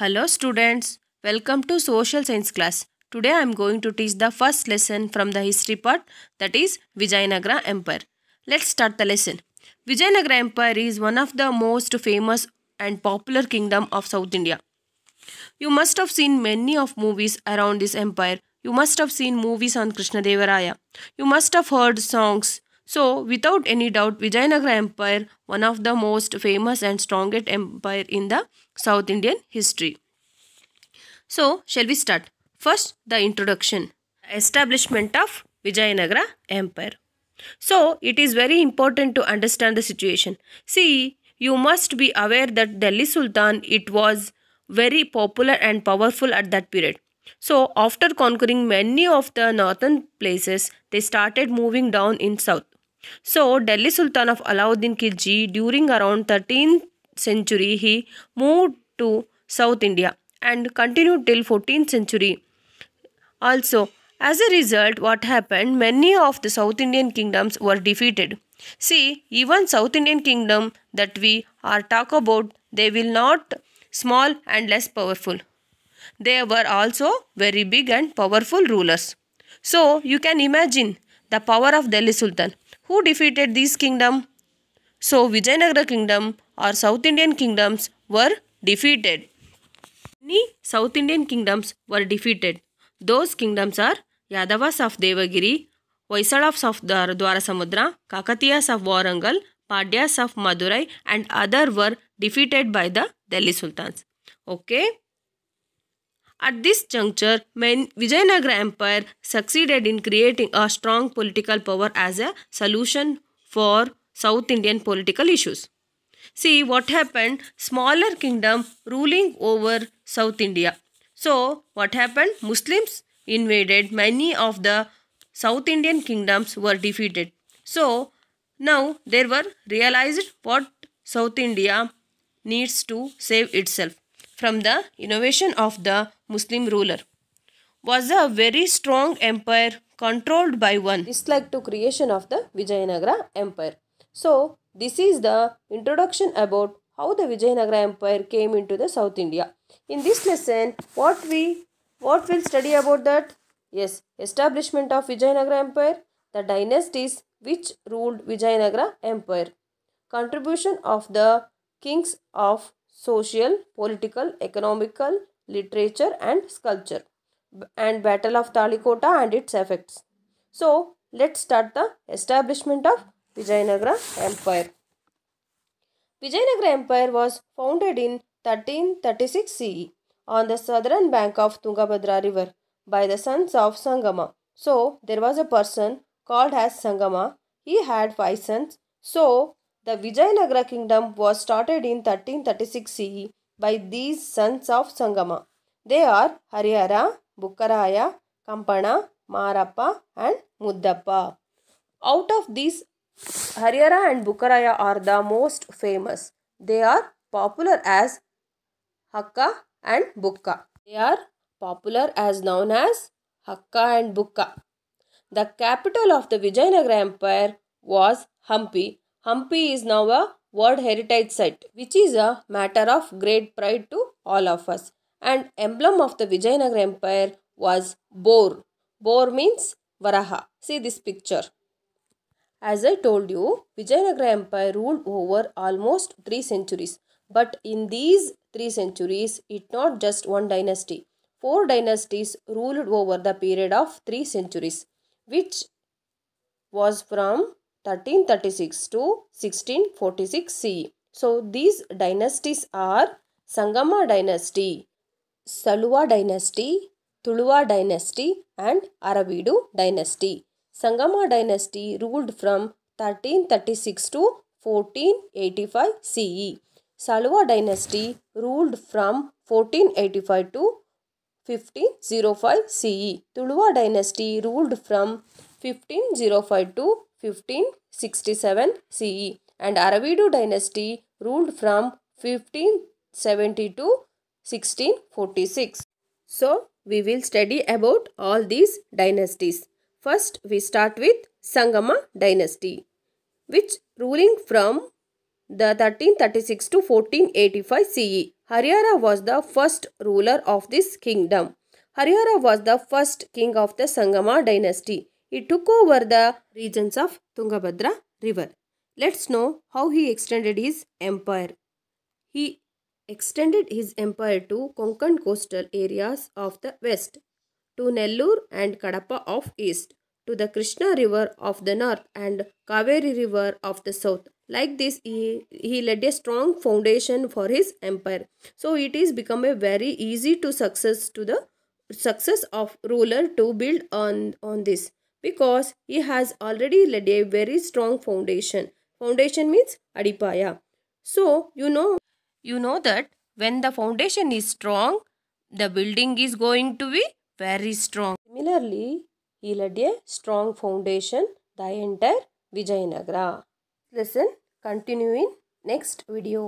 Hello students, welcome to social science class. Today I am going to teach the first lesson from the history part that is Vijayanagara Empire. Let's start the lesson. Vijayanagara Empire is one of the most famous and popular kingdom of South India. You must have seen many of movies around this empire. You must have seen movies on Krishna Devaraya. You must have heard songs so, without any doubt, Vijayanagara Empire, one of the most famous and strongest empire in the South Indian history. So, shall we start? First, the introduction. Establishment of Vijayanagara Empire. So, it is very important to understand the situation. See, you must be aware that Delhi Sultan, it was very popular and powerful at that period. So, after conquering many of the northern places, they started moving down in south. So, Delhi Sultan of Alauddin Khilji during around 13th century he moved to South India and continued till 14th century. Also, as a result, what happened? Many of the South Indian kingdoms were defeated. See, even South Indian kingdom that we are talk about, they will not small and less powerful. They were also very big and powerful rulers. So, you can imagine the power of Delhi Sultan who defeated these kingdom? So Vijayanagara kingdom or South Indian kingdoms were defeated. Many South Indian kingdoms were defeated. Those kingdoms are Yadavas of Devagiri, Vaisalas of Dwarasamudra, Kakatiyas of Warangal, Pandyas of Madurai and other were defeated by the Delhi Sultans. Okay. At this juncture, Vijayanagara Empire succeeded in creating a strong political power as a solution for South Indian political issues. See what happened? Smaller kingdom ruling over South India. So, what happened? Muslims invaded many of the South Indian kingdoms were defeated. So, now they were realized what South India needs to save itself from the innovation of the Muslim ruler was a very strong empire controlled by one. Dislike to creation of the Vijayanagara Empire. So, this is the introduction about how the Vijayanagara Empire came into the South India. In this lesson, what we what will study about that? Yes, establishment of Vijayanagara Empire, the dynasties which ruled Vijayanagara Empire, contribution of the kings of social, political, economical, literature and sculpture and Battle of Talikota and its effects. So let's start the establishment of Vijayanagara Empire. Vijayanagara Empire was founded in 1336 CE on the southern bank of Tungabhadra river by the sons of Sangama. So there was a person called as Sangama. He had five sons. So the Vijayanagara kingdom was started in 1336 CE by these sons of Sangama. They are Harihara, Bukkaraya, Kampana, Marappa and Muddappa. Out of these, Harihara and Bukkaraya are the most famous. They are popular as Hakka and Bukka. They are popular as known as Hakka and Bukka. The capital of the Vijayanagara Empire was Hampi Hampi is now a World Heritage Site, which is a matter of great pride to all of us. And emblem of the Vijayanagara Empire was boar. Boar means Varaha. See this picture. As I told you, Vijayanagara Empire ruled over almost three centuries. But in these three centuries, it not just one dynasty. Four dynasties ruled over the period of three centuries, which was from 1336 to 1646 CE. So these dynasties are Sangama dynasty, Salua dynasty, Tuluwa dynasty and Aravidu dynasty. Sangama dynasty ruled from 1336 to 1485 CE. Salua dynasty ruled from 1485 to 1505 CE. Tuluwa dynasty ruled from 1505 to 1567 CE and Aravidu dynasty ruled from 1570 to 1646. So, we will study about all these dynasties. First, we start with Sangama dynasty, which ruling from the 1336 to 1485 CE. Harihara was the first ruler of this kingdom. Harihara was the first king of the Sangama dynasty. He took over the regions of Tungabhadra river. Let's know how he extended his empire. He extended his empire to Konkan coastal areas of the west, to Nellur and Kadapa of east, to the Krishna river of the north and Kaveri river of the south. Like this, he, he laid a strong foundation for his empire. So it is become a very easy to success to the success of ruler to build on, on this because he has already laid a very strong foundation. Foundation means Adipaya. So, you know, you know that when the foundation is strong, the building is going to be very strong. Similarly, he laid a strong foundation the entire Vijayanagara. Listen. continue in next video.